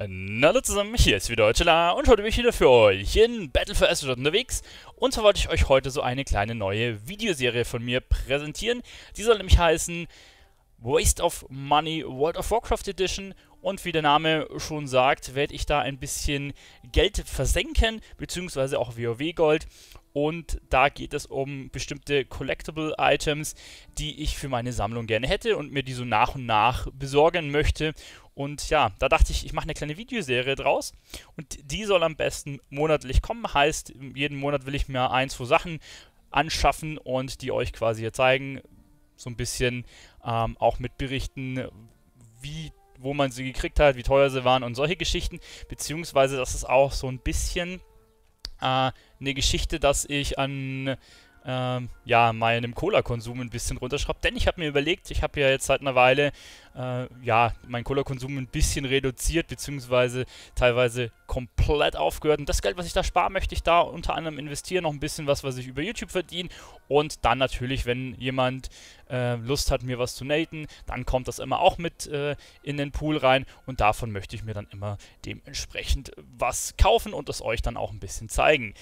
Hallo zusammen, hier ist wieder Deutschela und heute bin ich wieder für euch in Battle for Azeroth unterwegs und zwar wollte ich euch heute so eine kleine neue Videoserie von mir präsentieren. Die soll nämlich heißen Waste of Money World of Warcraft Edition und wie der Name schon sagt, werde ich da ein bisschen Geld versenken, beziehungsweise auch WoW-Gold und da geht es um bestimmte Collectible-Items, die ich für meine Sammlung gerne hätte und mir die so nach und nach besorgen möchte. Und ja, da dachte ich, ich mache eine kleine Videoserie draus. Und die soll am besten monatlich kommen. Heißt, jeden Monat will ich mir ein, zwei Sachen anschaffen und die euch quasi hier zeigen. So ein bisschen ähm, auch mitberichten, wie wo man sie gekriegt hat, wie teuer sie waren und solche Geschichten. Beziehungsweise, dass es auch so ein bisschen äh, eine Geschichte, dass ich an ähm, ja, meinem Cola-Konsum ein bisschen runterschraubt. Denn ich habe mir überlegt, ich habe ja jetzt seit einer Weile, äh, ja, meinen Cola-Konsum ein bisschen reduziert, beziehungsweise teilweise komplett aufgehört. Und das Geld, was ich da spare, möchte ich da unter anderem investieren, noch ein bisschen was, was ich über YouTube verdiene. Und dann natürlich, wenn jemand äh, Lust hat, mir was zu naten, dann kommt das immer auch mit äh, in den Pool rein. Und davon möchte ich mir dann immer dementsprechend was kaufen und das euch dann auch ein bisschen zeigen.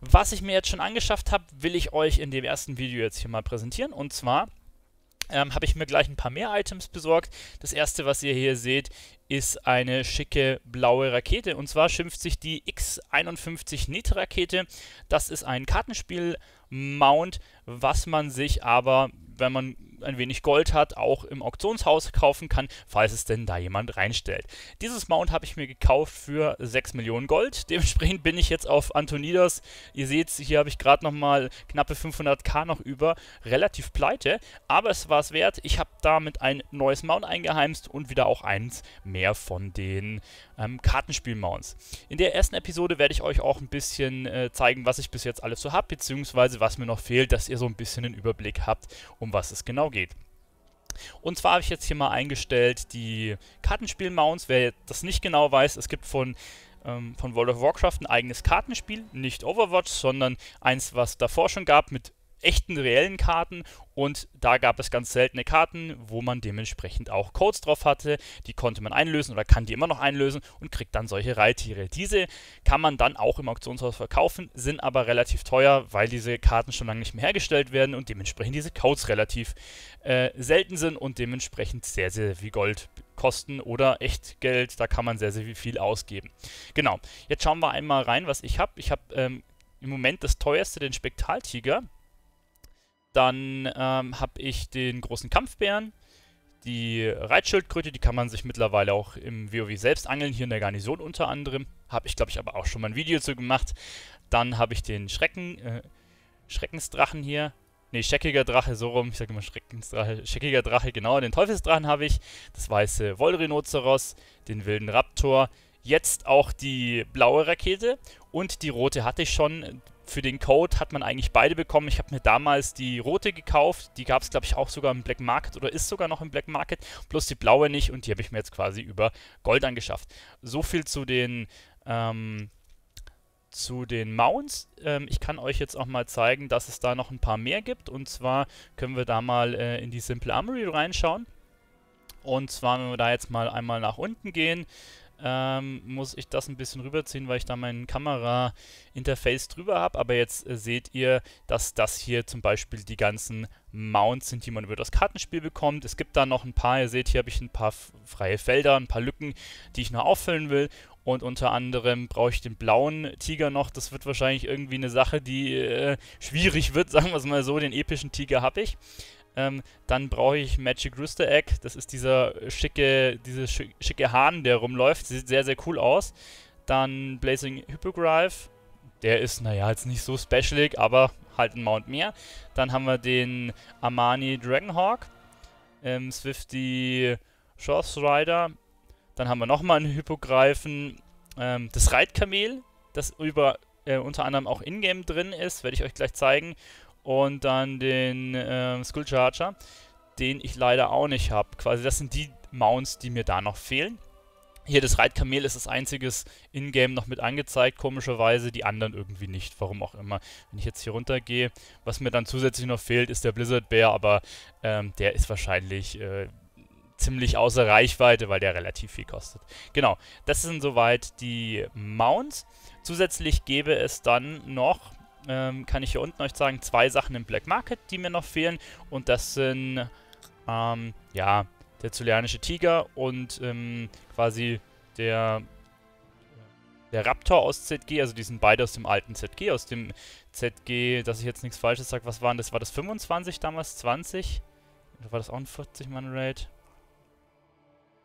Was ich mir jetzt schon angeschafft habe, will ich euch in dem ersten Video jetzt hier mal präsentieren. Und zwar ähm, habe ich mir gleich ein paar mehr Items besorgt. Das erste, was ihr hier seht, ist eine schicke blaue Rakete. Und zwar schimpft sich die X51 NET Rakete. Das ist ein Kartenspiel-Mount, was man sich aber, wenn man ein wenig Gold hat, auch im Auktionshaus kaufen kann, falls es denn da jemand reinstellt. Dieses Mount habe ich mir gekauft für 6 Millionen Gold. Dementsprechend bin ich jetzt auf Antonidas. Ihr seht, hier habe ich gerade nochmal knappe 500k noch über. Relativ pleite, aber es war es wert. Ich habe damit ein neues Mount eingeheimst und wieder auch eins mehr von den ähm, Kartenspiel-Mounts. In der ersten Episode werde ich euch auch ein bisschen äh, zeigen, was ich bis jetzt alles so habe, beziehungsweise was mir noch fehlt, dass ihr so ein bisschen einen Überblick habt, um was es genau genau geht. Und zwar habe ich jetzt hier mal eingestellt die Kartenspiel-Mounts. Wer das nicht genau weiß, es gibt von, ähm, von World of Warcraft ein eigenes Kartenspiel, nicht Overwatch, sondern eins, was davor schon gab mit echten, reellen Karten und da gab es ganz seltene Karten, wo man dementsprechend auch Codes drauf hatte, die konnte man einlösen oder kann die immer noch einlösen und kriegt dann solche Reittiere. Diese kann man dann auch im Auktionshaus verkaufen, sind aber relativ teuer, weil diese Karten schon lange nicht mehr hergestellt werden und dementsprechend diese Codes relativ äh, selten sind und dementsprechend sehr, sehr viel Gold kosten oder echt Geld. da kann man sehr, sehr viel ausgeben. Genau, jetzt schauen wir einmal rein, was ich habe. Ich habe ähm, im Moment das teuerste, den Spektaltiger. Dann ähm, habe ich den großen Kampfbären, die Reitschildkröte, die kann man sich mittlerweile auch im WoW selbst angeln, hier in der Garnison unter anderem. Habe ich, glaube ich, aber auch schon mal ein Video zu gemacht. Dann habe ich den Schrecken, äh, Schreckensdrachen hier. Ne, scheckiger Drache, so rum. Ich sage immer Schreckensdrache, scheckiger Drache, genau. Den Teufelsdrachen habe ich, das weiße Wollrhinoceros, den wilden Raptor, jetzt auch die blaue Rakete und die rote hatte ich schon für den Code hat man eigentlich beide bekommen. Ich habe mir damals die rote gekauft, die gab es, glaube ich, auch sogar im Black Market oder ist sogar noch im Black Market, Plus die blaue nicht und die habe ich mir jetzt quasi über Gold angeschafft. So viel zu den, ähm, zu den Mounts. Ähm, ich kann euch jetzt auch mal zeigen, dass es da noch ein paar mehr gibt und zwar können wir da mal äh, in die Simple Armory reinschauen. Und zwar, wenn wir da jetzt mal einmal nach unten gehen, ähm, muss ich das ein bisschen rüberziehen, weil ich da mein Kamera-Interface drüber habe. Aber jetzt äh, seht ihr, dass das hier zum Beispiel die ganzen Mounts sind, die man über das Kartenspiel bekommt. Es gibt da noch ein paar, ihr seht, hier habe ich ein paar freie Felder, ein paar Lücken, die ich noch auffüllen will. Und unter anderem brauche ich den blauen Tiger noch. Das wird wahrscheinlich irgendwie eine Sache, die äh, schwierig wird, sagen wir es mal so. Den epischen Tiger habe ich. Ähm, dann brauche ich Magic Rooster Egg. Das ist dieser schicke, diese schicke Hahn, der rumläuft. Sieht sehr, sehr cool aus. Dann Blazing Hippogriff. Der ist, naja, jetzt nicht so specialig, aber halt ein Mount mehr. Dann haben wir den Armani Dragonhawk. Ähm, Swifty Shorts Rider. Dann haben wir nochmal einen Hippogreifen. Ähm, das Reitkamel, das über, äh, unter anderem auch in-game drin ist, werde ich euch gleich zeigen und dann den äh, Skull Charger, den ich leider auch nicht habe. Quasi, das sind die Mounts, die mir da noch fehlen. Hier das Reitkamel ist das einzige Ingame noch mit angezeigt, komischerweise, die anderen irgendwie nicht, warum auch immer. Wenn ich jetzt hier runtergehe, was mir dann zusätzlich noch fehlt, ist der Blizzard Bear, aber ähm, der ist wahrscheinlich äh, ziemlich außer Reichweite, weil der relativ viel kostet. Genau, das sind soweit die Mounts. Zusätzlich gäbe es dann noch ähm, kann ich hier unten euch sagen, zwei Sachen im Black Market, die mir noch fehlen. Und das sind, ähm, ja, der Zulianische Tiger und ähm, quasi der, der Raptor aus ZG. Also die sind beide aus dem alten ZG, aus dem ZG, dass ich jetzt nichts Falsches sage. Was waren das? War das 25 damals? 20? Oder war das auch ein 40-Mann-Raid?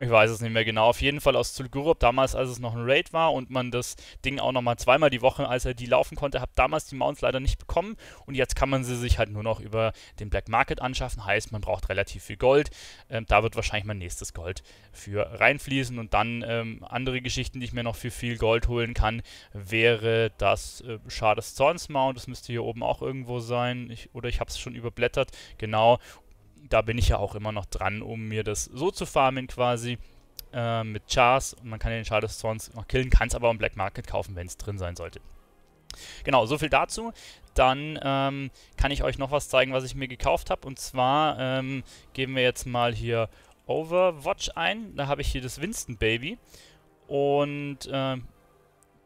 Ich weiß es nicht mehr genau. Auf jeden Fall aus Zulgurup, damals, als es noch ein Raid war und man das Ding auch nochmal zweimal die Woche, als er die laufen konnte, habe damals die Mounts leider nicht bekommen. Und jetzt kann man sie sich halt nur noch über den Black Market anschaffen. Heißt, man braucht relativ viel Gold. Ähm, da wird wahrscheinlich mein nächstes Gold für reinfließen. Und dann ähm, andere Geschichten, die ich mir noch für viel Gold holen kann, wäre das äh, Schades Zorns Mount. Das müsste hier oben auch irgendwo sein. Ich, oder ich habe es schon überblättert. Genau da bin ich ja auch immer noch dran, um mir das so zu farmen quasi äh, mit Chars. Und man kann den Char des Zorns noch killen, kann es aber im Black Market kaufen, wenn es drin sein sollte. Genau, so viel dazu. Dann ähm, kann ich euch noch was zeigen, was ich mir gekauft habe. Und zwar ähm, geben wir jetzt mal hier Overwatch ein. Da habe ich hier das Winston Baby. Und äh,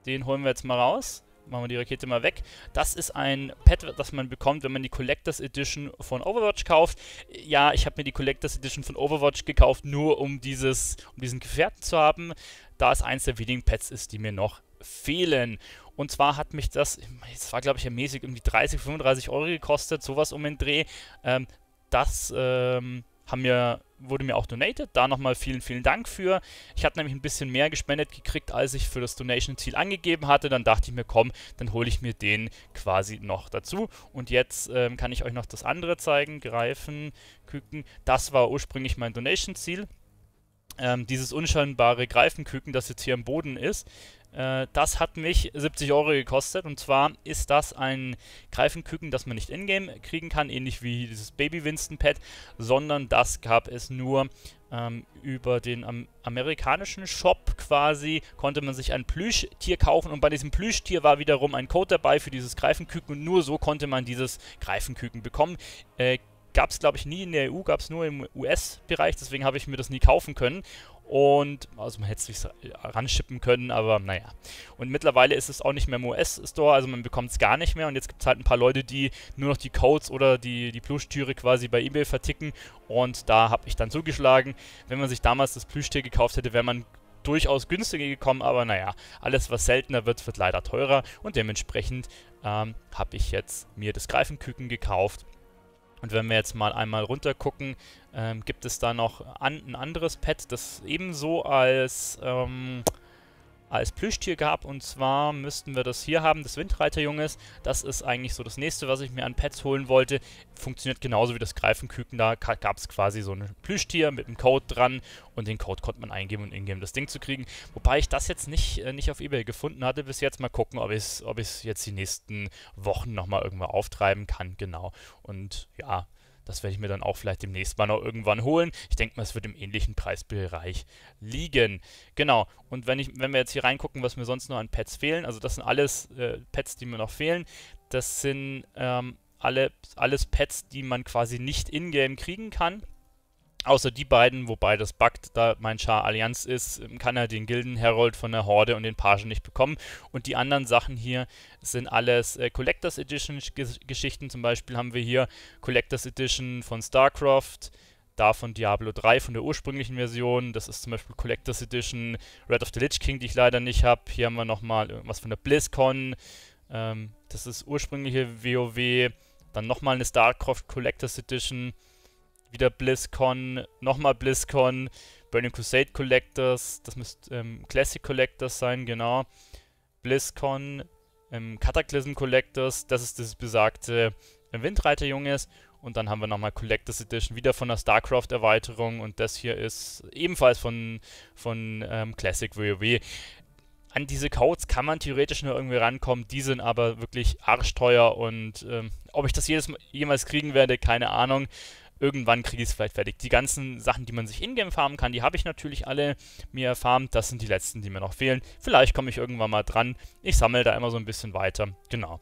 den holen wir jetzt mal raus machen wir die Rakete mal weg. Das ist ein Pad, das man bekommt, wenn man die Collectors Edition von Overwatch kauft. Ja, ich habe mir die Collectors Edition von Overwatch gekauft, nur um, dieses, um diesen Gefährten zu haben, da es eins der wenigen Pads ist, die mir noch fehlen. Und zwar hat mich das, es war glaube ich ja mäßig irgendwie 30, 35 Euro gekostet, sowas um den Dreh. Ähm, das, ähm, haben mir, wurde mir auch donated. Da nochmal vielen, vielen Dank für. Ich hatte nämlich ein bisschen mehr gespendet gekriegt, als ich für das Donation-Ziel angegeben hatte. Dann dachte ich mir, komm, dann hole ich mir den quasi noch dazu. Und jetzt ähm, kann ich euch noch das andere zeigen, greifen, küken. Das war ursprünglich mein Donation-Ziel ähm, dieses unscheinbare Greifenküken, das jetzt hier im Boden ist, äh, das hat mich 70 Euro gekostet. Und zwar ist das ein Greifenküken, das man nicht in-game kriegen kann, ähnlich wie dieses Baby Winston Pad, sondern das gab es nur ähm, über den am amerikanischen Shop quasi, konnte man sich ein Plüschtier kaufen. Und bei diesem Plüschtier war wiederum ein Code dabei für dieses Greifenküken. Und nur so konnte man dieses Greifenküken bekommen. Äh, gab es, glaube ich, nie in der EU, gab es nur im US-Bereich, deswegen habe ich mir das nie kaufen können. Und, also man hätte es sich ranschippen können, aber naja. Und mittlerweile ist es auch nicht mehr im US-Store, also man bekommt es gar nicht mehr. Und jetzt gibt es halt ein paar Leute, die nur noch die Codes oder die, die Plüschtüre quasi bei Ebay verticken. Und da habe ich dann zugeschlagen. Wenn man sich damals das Plüschtier gekauft hätte, wäre man durchaus günstiger gekommen. Aber naja, alles was seltener wird, wird leider teurer. Und dementsprechend ähm, habe ich jetzt mir das Greifenküken gekauft. Und wenn wir jetzt mal einmal runter gucken, ähm, gibt es da noch an, ein anderes Pad, das ebenso als ähm, als Plüschtier gab. Und zwar müssten wir das hier haben, das Windreiterjunges. Das ist eigentlich so das nächste, was ich mir an Pets holen wollte. Funktioniert genauso wie das Greifenküken. Da gab es quasi so ein Plüschtier mit einem Code dran und den Code konnte man eingeben und ingame das Ding zu kriegen. Wobei ich das jetzt nicht, äh, nicht auf Ebay gefunden hatte bis jetzt. Mal gucken, ob ich es ob jetzt die nächsten Wochen nochmal irgendwo auftreiben kann. Genau. Und ja, das werde ich mir dann auch vielleicht demnächst mal noch irgendwann holen. Ich denke mal, es wird im ähnlichen Preisbereich liegen. Genau. Und wenn, ich, wenn wir jetzt hier reingucken, was mir sonst noch an Pets fehlen, also das sind alles äh, Pets, die mir noch fehlen. Das sind ähm, alle, alles Pets, die man quasi nicht in-game kriegen kann. Außer die beiden, wobei das Bakt, da mein Schar Allianz ist, ähm, kann er den Gildenherold von der Horde und den Pagen nicht bekommen. Und die anderen Sachen hier sind alles äh, Collectors Edition Geschichten. Zum Beispiel haben wir hier Collectors Edition von StarCraft, da von Diablo 3 von der ursprünglichen Version. Das ist zum Beispiel Collectors Edition Red of the Lich King, die ich leider nicht habe. Hier haben wir nochmal irgendwas äh, von der BlizzCon. Ähm, das ist ursprüngliche WoW. Dann nochmal eine StarCraft Collectors Edition wieder BlizzCon, nochmal BlizzCon, Burning Crusade Collectors, das müsste ähm, Classic Collectors sein, genau. BlizzCon, ähm, Cataclysm Collectors, das ist das besagte ähm, Windreiter-Junge Und dann haben wir nochmal Collectors Edition, wieder von der StarCraft-Erweiterung. Und das hier ist ebenfalls von, von ähm, Classic WoW. An diese Codes kann man theoretisch nur irgendwie rankommen. Die sind aber wirklich arschteuer. Und ähm, ob ich das jedes Mal, jemals kriegen werde, keine Ahnung irgendwann kriege ich es vielleicht fertig. Die ganzen Sachen, die man sich in-game farmen kann, die habe ich natürlich alle mir erfarmt. Das sind die letzten, die mir noch fehlen. Vielleicht komme ich irgendwann mal dran. Ich sammle da immer so ein bisschen weiter. Genau.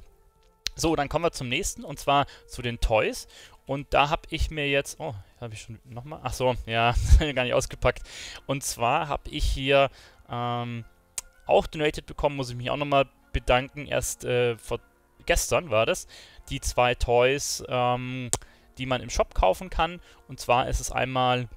So, dann kommen wir zum nächsten und zwar zu den Toys. Und da habe ich mir jetzt, oh, habe ich schon nochmal, ach so, ja, gar nicht ausgepackt. Und zwar habe ich hier ähm, auch donated bekommen, muss ich mich auch nochmal bedanken. Erst äh, vor gestern war das, die zwei Toys, ähm, die man im Shop kaufen kann. Und zwar ist es einmal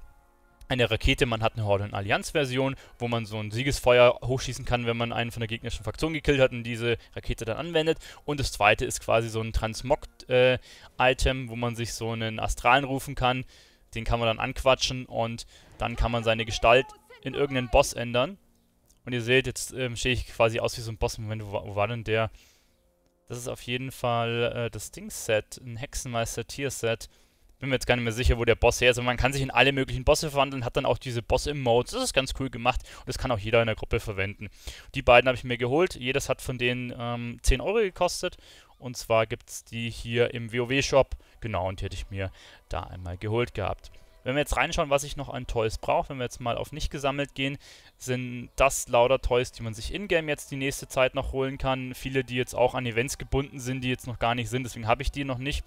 eine Rakete, man hat eine Horde- und Allianz-Version, wo man so ein Siegesfeuer hochschießen kann, wenn man einen von der gegnerischen Fraktion gekillt hat und diese Rakete dann anwendet. Und das zweite ist quasi so ein Transmog-Item, wo man sich so einen Astralen rufen kann. Den kann man dann anquatschen und dann kann man seine Gestalt in irgendeinen Boss ändern. Und ihr seht, jetzt ähm, stehe ich quasi aus wie so ein Boss. Moment, wo, wo war denn der? Das ist auf jeden Fall äh, das ding set ein Hexenmeister-Tier-Set. Bin mir jetzt gar nicht mehr sicher, wo der Boss her ist. Aber man kann sich in alle möglichen Bosse verwandeln, hat dann auch diese Boss-Emotes. Das ist ganz cool gemacht und das kann auch jeder in der Gruppe verwenden. Die beiden habe ich mir geholt. Jedes hat von denen ähm, 10 Euro gekostet. Und zwar gibt es die hier im WoW-Shop. Genau, und die hätte ich mir da einmal geholt gehabt. Wenn wir jetzt reinschauen, was ich noch an Toys brauche, wenn wir jetzt mal auf nicht gesammelt gehen, sind das lauter Toys, die man sich in-game jetzt die nächste Zeit noch holen kann. Viele, die jetzt auch an Events gebunden sind, die jetzt noch gar nicht sind, deswegen habe ich die noch nicht.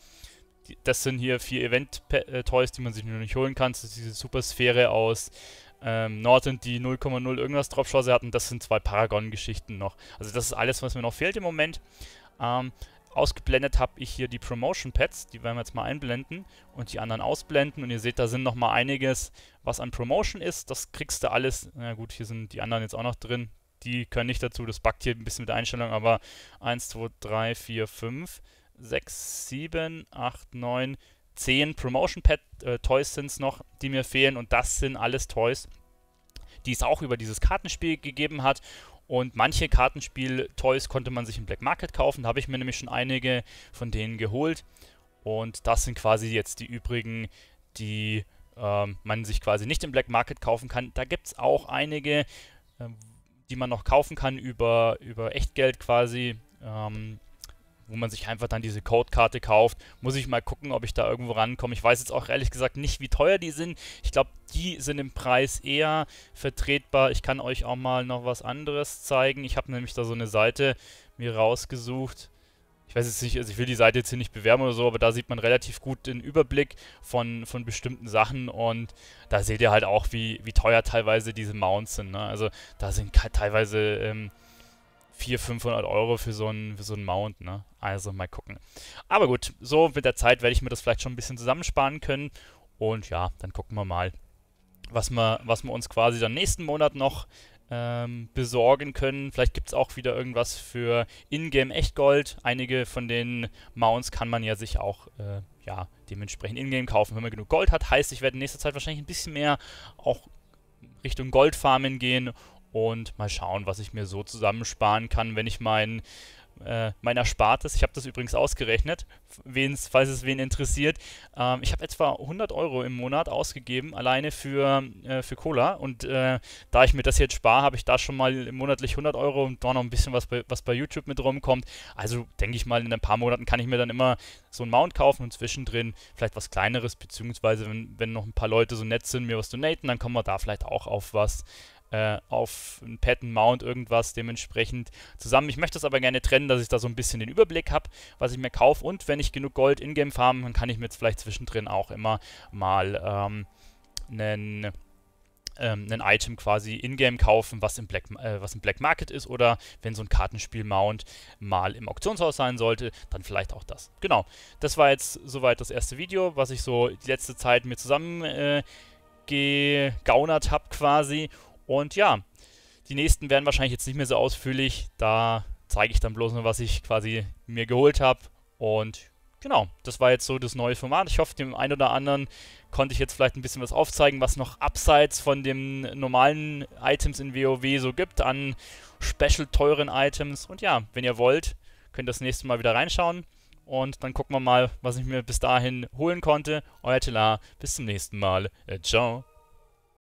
Das sind hier vier Event-Toys, die man sich noch nicht holen kann. Das ist diese Supersphäre aus ähm, Norton, die 0,0 irgendwas Dropchance hatten. Das sind zwei Paragon-Geschichten noch. Also das ist alles, was mir noch fehlt im Moment. Ähm, ausgeblendet habe ich hier die Promotion Pads, die werden wir jetzt mal einblenden und die anderen ausblenden und ihr seht, da sind noch mal einiges, was an Promotion ist, das kriegst du alles, na gut, hier sind die anderen jetzt auch noch drin, die können nicht dazu, das backt hier ein bisschen mit der Einstellung, aber 1, 2, 3, 4, 5, 6, 7, 8, 9, 10 Promotion Pad äh, Toys sind es noch, die mir fehlen und das sind alles Toys, die es auch über dieses Kartenspiel gegeben hat und manche Kartenspiel-Toys konnte man sich im Black Market kaufen. Da habe ich mir nämlich schon einige von denen geholt. Und das sind quasi jetzt die übrigen, die ähm, man sich quasi nicht im Black Market kaufen kann. Da gibt es auch einige, ähm, die man noch kaufen kann über, über Echtgeld quasi. Ähm, wo man sich einfach dann diese Codekarte kauft. Muss ich mal gucken, ob ich da irgendwo rankomme. Ich weiß jetzt auch ehrlich gesagt nicht, wie teuer die sind. Ich glaube, die sind im Preis eher vertretbar. Ich kann euch auch mal noch was anderes zeigen. Ich habe nämlich da so eine Seite mir rausgesucht. Ich weiß jetzt nicht, also ich will die Seite jetzt hier nicht bewerben oder so, aber da sieht man relativ gut den Überblick von, von bestimmten Sachen und da seht ihr halt auch, wie, wie teuer teilweise diese Mounts sind. Ne? Also da sind teilweise... Ähm, 400, 500 Euro für so einen, für so einen Mount. Ne? Also mal gucken. Aber gut, so mit der Zeit werde ich mir das vielleicht schon ein bisschen zusammensparen können. Und ja, dann gucken wir mal, was wir, was wir uns quasi dann nächsten Monat noch ähm, besorgen können. Vielleicht gibt es auch wieder irgendwas für Ingame Echtgold. Einige von den Mounts kann man ja sich auch äh, ja, dementsprechend Ingame kaufen, wenn man genug Gold hat. Heißt, ich werde in nächster Zeit wahrscheinlich ein bisschen mehr auch Richtung Goldfarmen gehen und mal schauen, was ich mir so zusammensparen kann, wenn ich mein, äh, mein Erspartes, ich habe das übrigens ausgerechnet, wen's, falls es wen interessiert, ähm, ich habe etwa 100 Euro im Monat ausgegeben, alleine für, äh, für Cola und äh, da ich mir das jetzt spare, habe ich da schon mal monatlich 100 Euro und da noch ein bisschen was bei, was bei YouTube mit rumkommt, also denke ich mal, in ein paar Monaten kann ich mir dann immer so einen Mount kaufen und zwischendrin vielleicht was Kleineres, beziehungsweise wenn, wenn noch ein paar Leute so nett sind, mir was donaten, dann kommen wir da vielleicht auch auf was, äh, auf ein Patent Mount irgendwas dementsprechend zusammen. Ich möchte das aber gerne trennen, dass ich da so ein bisschen den Überblick habe, was ich mir kaufe. Und wenn ich genug Gold in-game farme, dann kann ich mir jetzt vielleicht zwischendrin auch immer mal ähm, einen ähm, ein Item quasi in-game kaufen, was im, Black, äh, was im Black Market ist oder wenn so ein Kartenspiel-Mount mal im Auktionshaus sein sollte, dann vielleicht auch das. Genau, das war jetzt soweit das erste Video, was ich so die letzte Zeit mir zusammen äh, gegaunert habe quasi und ja, die nächsten werden wahrscheinlich jetzt nicht mehr so ausführlich. Da zeige ich dann bloß nur, was ich quasi mir geholt habe. Und genau, das war jetzt so das neue Format. Ich hoffe, dem einen oder anderen konnte ich jetzt vielleicht ein bisschen was aufzeigen, was noch abseits von den normalen Items in WoW so gibt an special teuren Items. Und ja, wenn ihr wollt, könnt ihr das nächste Mal wieder reinschauen. Und dann gucken wir mal, was ich mir bis dahin holen konnte. Euer Tela, bis zum nächsten Mal. Äh, ciao.